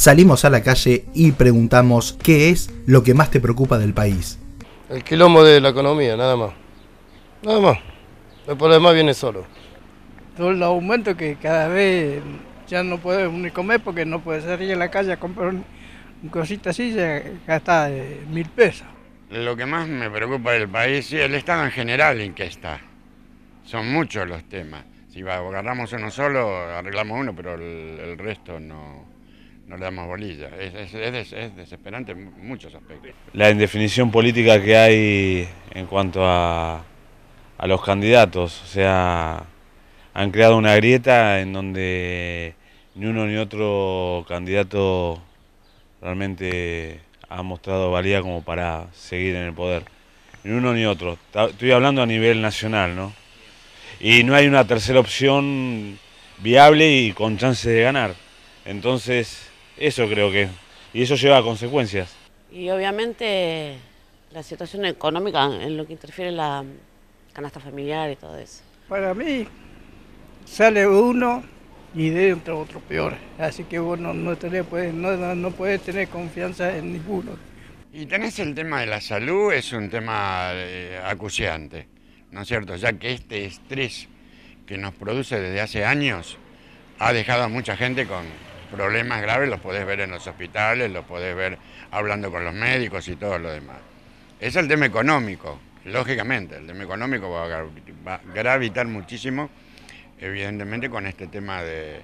salimos a la calle y preguntamos qué es lo que más te preocupa del país. El quilombo de la economía, nada más. Nada más. El lo viene solo. Todo el aumento que cada vez ya no puedes ni comer porque no puedes salir a la calle a comprar un, cosita así, ya está de eh, mil pesos. Lo que más me preocupa del país es el estado en general en que está. Son muchos los temas. Si agarramos uno solo, arreglamos uno, pero el resto no no le damos bolilla. Es, es, desesperante en muchos aspectos. La indefinición política que hay en cuanto a, a los candidatos, o sea, han creado una grieta en donde ni uno ni otro candidato realmente ha mostrado valía como para seguir en el poder. Ni uno ni otro. Estoy hablando a nivel nacional, ¿no? Y no hay una tercera opción viable y con chance de ganar. Entonces, eso creo que. Y eso lleva a consecuencias. Y obviamente la situación económica en lo que interfiere la canasta familiar y todo eso. Para mí sale uno y dentro otro peor. Así que vos no, tenés, pues, no, no tener confianza en ninguno. Y tenés el tema de la salud, es un tema eh, acuciante, ¿no es cierto? Ya que este estrés que nos produce desde hace años ha dejado a mucha gente con, problemas graves los podés ver en los hospitales, los podés ver hablando con los médicos y todo lo demás. Es el tema económico, lógicamente, el tema económico va a, gravitar muchísimo, evidentemente, con este tema de,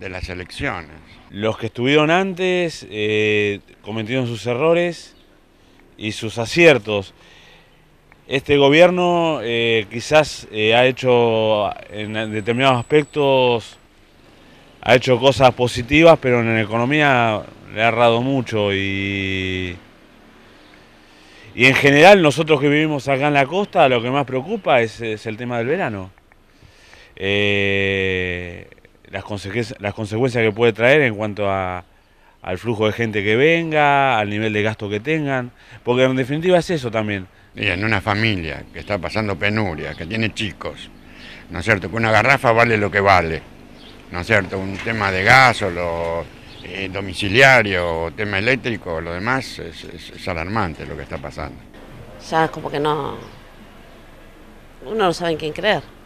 las elecciones. Los que estuvieron antes eh, cometieron sus errores y sus aciertos. Este gobierno eh, quizás eh, ha hecho en determinados aspectos ha hecho cosas positivas, pero en la economía le ha errado mucho y... Y en general nosotros que vivimos acá en la costa, lo que más preocupa es, el tema del verano. Eh, las, consecuencias, las consecuencias que puede traer en cuanto al flujo de gente que venga, al nivel de gasto que tengan, porque en definitiva es eso también. Y en una familia que está pasando penuria, que tiene chicos, ¿no es cierto? Que una garrafa vale lo que vale. ¿no es cierto? Un tema de gas o lo eh, domiciliario o tema eléctrico o lo demás, es, alarmante lo que está pasando. Ya como que no... Uno no sabe en quién creer.